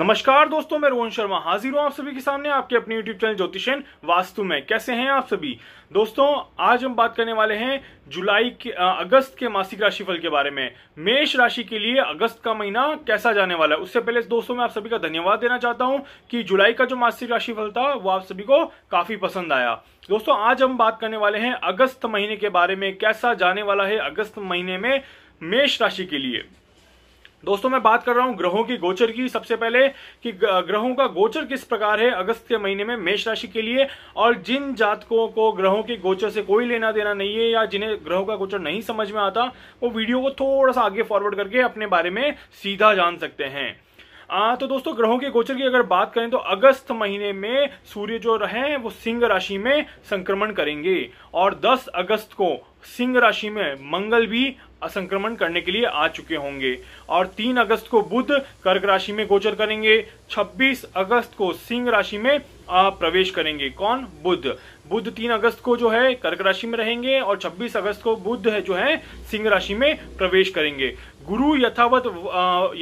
नमस्कार दोस्तों मैं रोहन शर्मा हाजिर हूँ आप सभी के सामने आपके अपने यूट्यूब चैनल ज्योतिषन वास्तु में कैसे हैं आप सभी दोस्तों आज हम बात करने वाले हैं जुलाई के अगस्त के मासिक राशिफल के बारे में मेष राशि के लिए अगस्त का महीना कैसा जाने वाला है उससे पहले दोस्तों मैं आप सभी का धन्यवाद देना चाहता हूँ कि जुलाई का जो मासिक राशिफल था वो आप सभी को काफी पसंद आया दोस्तों आज हम बात करने वाले हैं अगस्त महीने के बारे में कैसा जाने वाला है अगस्त महीने में मेष राशि के लिए दोस्तों मैं बात कर रहा हूं ग्रहों की गोचर की सबसे पहले कि ग्रहों का गोचर किस प्रकार है अगस्त के महीने में मेष राशि के लिए और जिन जातकों को ग्रहों के गोचर से कोई लेना देना नहीं है या जिन्हें ग्रहों का गोचर नहीं समझ में आता वो वीडियो को थोड़ा सा आगे फॉरवर्ड करके अपने बारे में सीधा जान सकते हैं आ, तो दोस्तों ग्रहों के गोचर की अगर बात करें तो अगस्त महीने में सूर्य जो रहे वो सिंह राशि में संक्रमण करेंगे और 10 अगस्त को सिंह राशि में मंगल भी संक्रमण करने के लिए आ चुके होंगे और 3 अगस्त को बुध कर्क राशि में गोचर करेंगे 26 अगस्त को सिंह राशि में प्रवेश करेंगे कौन बुध बुद्ध तीन अगस्त को जो है कर्क राशि में रहेंगे और 26 अगस्त को बुद्ध है जो है सिंह राशि में प्रवेश करेंगे गुरु यथावत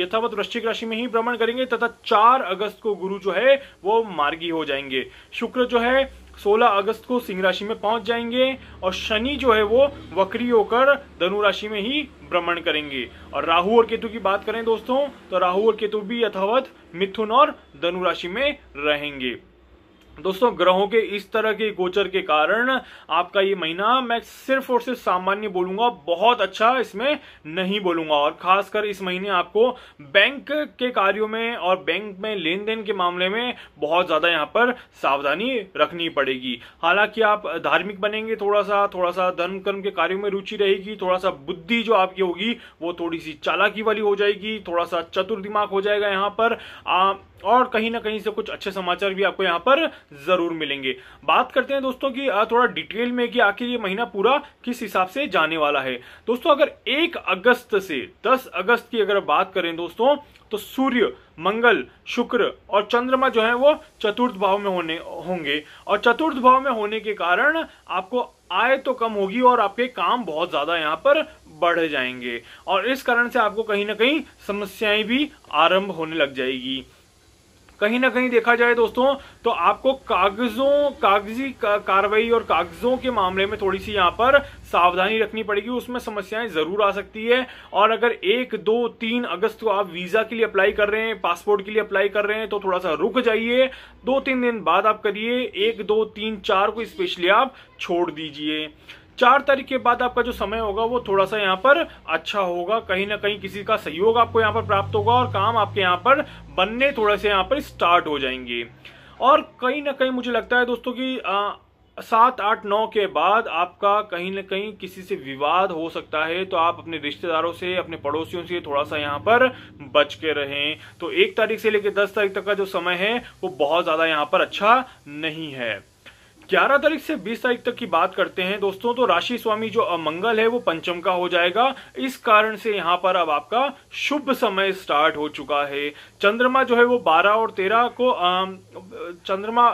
यथावत वृश्चिक राशि में ही भ्रमण करेंगे तथा 4 अगस्त को गुरु जो है वो मार्गी हो जाएंगे शुक्र जो है 16 अगस्त को सिंह राशि में पहुंच जाएंगे और शनि जो है वो वक्री होकर धनु राशि में ही भ्रमण करेंगे और राहु और केतु की बात करें दोस्तों तो राहु और केतु भी यथावत मिथुन और धनु राशि में रहेंगे दोस्तों ग्रहों के इस तरह के गोचर के कारण आपका ये महीना मैं सिर्फ और सिर्फ सामान्य बोलूंगा बहुत अच्छा इसमें नहीं बोलूंगा और खासकर इस महीने आपको बैंक के कार्यों में और बैंक में लेन देन के मामले में बहुत ज्यादा यहाँ पर सावधानी रखनी पड़ेगी हालांकि आप धार्मिक बनेंगे थोड़ा सा थोड़ा सा धर्म कर्म के कार्यो में रुचि रहेगी थोड़ा सा बुद्धि जो आपकी होगी वो थोड़ी सी चालाकी वाली हो जाएगी थोड़ा सा चतुर दिमाग हो जाएगा यहाँ पर आप और कहीं ना कहीं से कुछ अच्छे समाचार भी आपको यहाँ पर जरूर मिलेंगे बात करते हैं दोस्तों की थोड़ा डिटेल में कि आखिर ये महीना पूरा किस हिसाब से जाने वाला है दोस्तों अगर एक अगस्त से दस अगस्त की अगर बात करें दोस्तों तो सूर्य मंगल शुक्र और चंद्रमा जो है वो चतुर्थ भाव में होने होंगे और चतुर्थ भाव में होने के कारण आपको आय तो कम होगी और आपके काम बहुत ज्यादा यहाँ पर बढ़ जाएंगे और इस कारण से आपको कहीं ना कहीं समस्याएं भी आरंभ होने लग जाएगी कहीं ना कहीं देखा जाए दोस्तों तो आपको कागजों कागजी का, कार्रवाई और कागजों के मामले में थोड़ी सी यहाँ पर सावधानी रखनी पड़ेगी उसमें समस्याएं जरूर आ सकती है और अगर एक दो तीन अगस्त को आप वीजा के लिए अप्लाई कर रहे हैं पासपोर्ट के लिए अप्लाई कर रहे हैं तो थोड़ा सा रुक जाइए दो तीन दिन बाद आप करिए एक दो तीन चार को स्पेशली आप छोड़ दीजिए चार तारीख के बाद आपका जो समय होगा वो थोड़ा सा यहाँ पर अच्छा होगा कहीं ना कहीं किसी का सहयोग आपको यहाँ पर प्राप्त होगा और काम आपके यहाँ पर बनने थोड़े से यहाँ पर स्टार्ट हो जाएंगे और कहीं ना कहीं मुझे लगता है दोस्तों की सात आठ नौ के बाद आपका कहीं ना कहीं किसी से विवाद हो सकता है तो आप अपने रिश्तेदारों से अपने पड़ोसियों से थोड़ा सा यहाँ पर बच के रहें तो एक तारीख से लेकर दस तारीख तक का जो समय है वो बहुत ज़्यादा यहाँ पर अच्छा नहीं है ग्यारह तारीख से बीस तारीख तक की बात करते हैं दोस्तों तो राशि स्वामी जो मंगल है वो पंचम का हो जाएगा इस कारण से यहाँ पर अब आपका शुभ समय स्टार्ट हो चुका है चंद्रमा जो है वो बारह और तेरह को चंद्रमा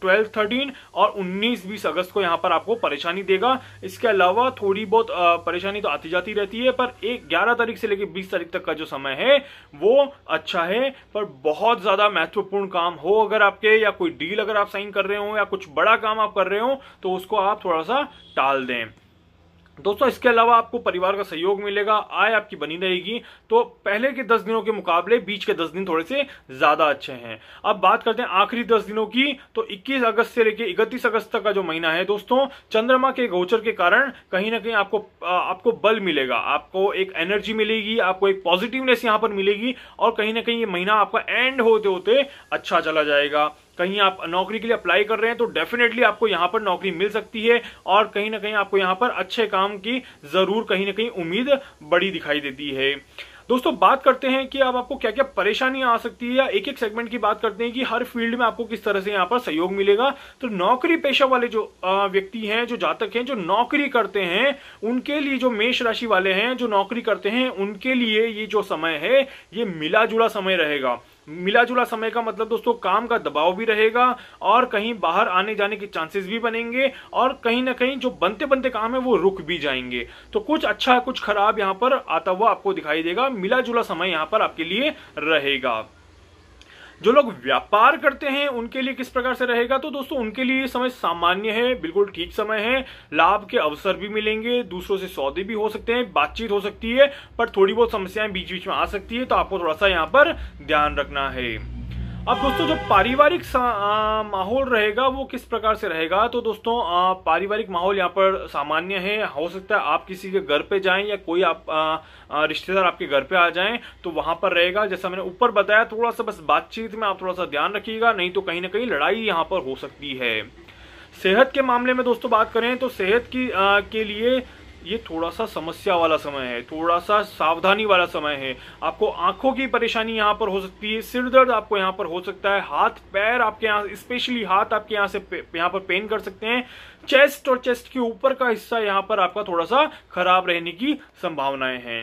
ट्वेल्व थर्टीन और उन्नीस बीस अगस्त को यहाँ पर आपको परेशानी देगा इसके अलावा थोड़ी बहुत परेशानी तो आती जाती रहती है पर एक ग्यारह तारीख से लेकर बीस तारीख तक का जो समय है वो अच्छा है पर बहुत ज्यादा महत्वपूर्ण काम हो अगर आपके या कोई डील अगर आप साइन कर रहे हो या कुछ बड़ा काम काम आप कर रहे हो तो उसको आप थोड़ा सा टाल दें दोस्तों इसके अलावा आपको परिवार का सहयोग मिलेगा आय आपकी बनी रहेगी तो पहले के दस दिनों के मुकाबले बीच के दस दिन थोड़े से ज्यादा अच्छे हैं अब बात करते हैं आखिरी दस दिनों की तो 21 अगस्त से लेकर इकतीस अगस्त तक का जो महीना है दोस्तों चंद्रमा के गोचर के कारण कहीं ना कहीं आपको आपको बल मिलेगा आपको एक एनर्जी मिलेगी आपको एक पॉजिटिवनेस यहाँ पर मिलेगी और कहीं ना कहीं ये महीना आपका एंड होते होते अच्छा चला जाएगा कहीं आप नौकरी के लिए अप्लाई कर रहे हैं तो डेफिनेटली आपको यहाँ पर नौकरी मिल सकती है और कहीं ना कहीं आपको यहाँ पर अच्छे काम की जरूर कहीं ना कहीं उम्मीद बड़ी दिखाई देती है दोस्तों बात करते हैं कि अब आपको क्या क्या परेशानियां आ सकती है या एक एक सेगमेंट की बात करते हैं कि हर फील्ड में आपको किस तरह से यहाँ पर सहयोग मिलेगा तो नौकरी पेशा वाले जो व्यक्ति हैं जो जातक हैं जो नौकरी करते हैं उनके लिए जो मेष राशि वाले हैं जो नौकरी करते हैं उनके लिए ये जो समय है ये मिला जुला समय रहेगा मिला जुला समय का मतलब दोस्तों काम का दबाव भी रहेगा और कहीं बाहर आने जाने के चांसेस भी बनेंगे और कहीं ना कहीं जो बनते बनते काम है वो रुक भी जाएंगे तो कुछ अच्छा कुछ खराब यहाँ पर आता हुआ आपको दिखाई देगा मिला जुला समय यहाँ पर आपके लिए रहेगा जो लोग व्यापार करते हैं उनके लिए किस प्रकार से रहेगा तो दोस्तों उनके लिए समय सामान्य है बिल्कुल ठीक समय है लाभ के अवसर भी मिलेंगे दूसरों से सौदे भी हो सकते हैं बातचीत हो सकती है पर थोड़ी बहुत समस्याएं बीच बीच में आ सकती है तो आपको थोड़ा सा यहाँ पर ध्यान रखना है अब दोस्तों जो पारिवारिक माहौल रहेगा वो किस प्रकार से रहेगा तो दोस्तों आ, पारिवारिक माहौल यहाँ पर सामान्य है हो सकता है आप किसी के घर पे जाएं या कोई आप रिश्तेदार आपके घर पे आ जाएं तो वहां पर रहेगा जैसा मैंने ऊपर बताया थोड़ा सा बस बातचीत में आप थोड़ा सा ध्यान रखिएगा नहीं तो कहीं ना कहीं लड़ाई यहाँ पर हो सकती है सेहत के मामले में दोस्तों बात करें तो सेहत की आ, के लिए ये थोड़ा सा समस्या वाला समय है थोड़ा सा सावधानी वाला समय है आपको आंखों की परेशानी यहाँ पर हो सकती है सिर दर्द आपको यहाँ पर हो सकता है हाथ पैर आपके यहाँ स्पेशली हाथ आपके यहाँ से यहाँ पर पेन कर सकते हैं चेस्ट और चेस्ट के ऊपर का हिस्सा यहाँ पर आपका थोड़ा सा खराब रहने की संभावनाएं हैं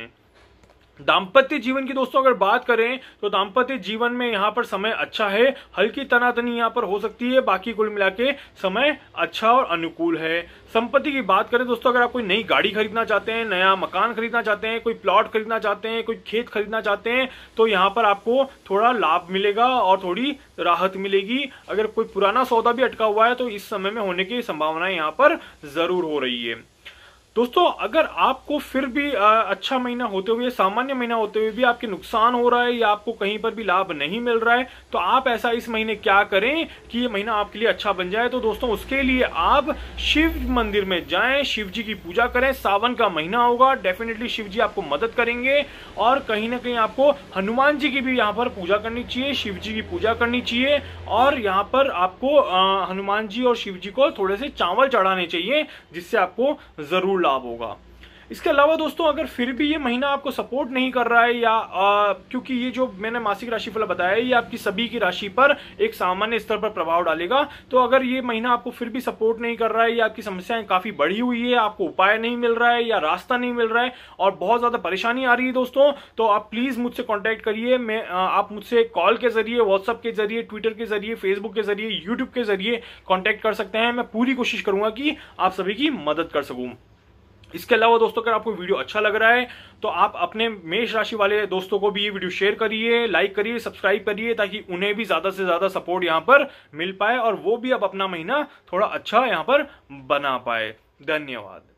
दाम्पत्य जीवन की दोस्तों अगर बात करें तो दाम्पत्य जीवन में यहाँ पर समय अच्छा है हल्की तनातनी यहाँ पर हो सकती है बाकी कुल मिला के समय अच्छा और अनुकूल है संपत्ति की बात करें दोस्तों अगर आप कोई नई गाड़ी खरीदना चाहते हैं नया मकान खरीदना चाहते हैं कोई प्लॉट खरीदना चाहते हैं कोई खेत खरीदना चाहते हैं तो यहाँ पर आपको थोड़ा लाभ मिलेगा और थोड़ी राहत मिलेगी अगर कोई पुराना सौदा भी अटका हुआ है तो इस समय में होने की संभावनाएं यहाँ पर जरूर हो रही है दोस्तों अगर आपको फिर भी अच्छा महीना होते हुए सामान्य महीना होते हुए भी आपके नुकसान हो रहा है या आपको कहीं पर भी लाभ नहीं मिल रहा है तो आप ऐसा इस महीने क्या करें कि ये महीना आपके लिए अच्छा बन जाए तो दोस्तों उसके लिए आप शिव मंदिर में जाएं शिव जी की पूजा करें सावन का महीना होगा डेफिनेटली शिव जी आपको मदद करेंगे और कहीं ना कहीं आपको हनुमान जी की भी यहाँ पर पूजा करनी चाहिए शिव जी की पूजा करनी चाहिए और यहाँ पर आपको हनुमान जी और शिव जी को थोड़े से चावल चढ़ाने चाहिए जिससे आपको जरूर लाभ होगा इसके अलावा दोस्तों अगर फिर भी ये महीना आपको सपोर्ट नहीं कर रहा है या आ, क्योंकि ये जो मैंने मासिक राशि फल बताया है ये आपकी सभी की राशि पर एक सामान्य स्तर पर प्रभाव डालेगा तो अगर ये महीना आपको फिर भी सपोर्ट नहीं कर रहा है या आपकी समस्याएं काफी बढ़ी हुई है आपको उपाय नहीं मिल रहा है या रास्ता नहीं मिल रहा है और बहुत ज्यादा परेशानी आ रही है दोस्तों तो आप प्लीज मुझसे कॉन्टैक्ट करिए मैं आप मुझसे कॉल के जरिए व्हाट्सअप के जरिए ट्विटर के जरिए फेसबुक के जरिए यूट्यूब के जरिए कॉन्टैक्ट कर सकते हैं मैं पूरी कोशिश करूंगा कि आप सभी की मदद कर सकूँ इसके अलावा दोस्तों अगर आपको वीडियो अच्छा लग रहा है तो आप अपने मेष राशि वाले दोस्तों को भी ये वीडियो शेयर करिए लाइक करिए सब्सक्राइब करिए ताकि उन्हें भी ज्यादा से ज्यादा सपोर्ट यहाँ पर मिल पाए और वो भी अब अपना महीना थोड़ा अच्छा यहाँ पर बना पाए धन्यवाद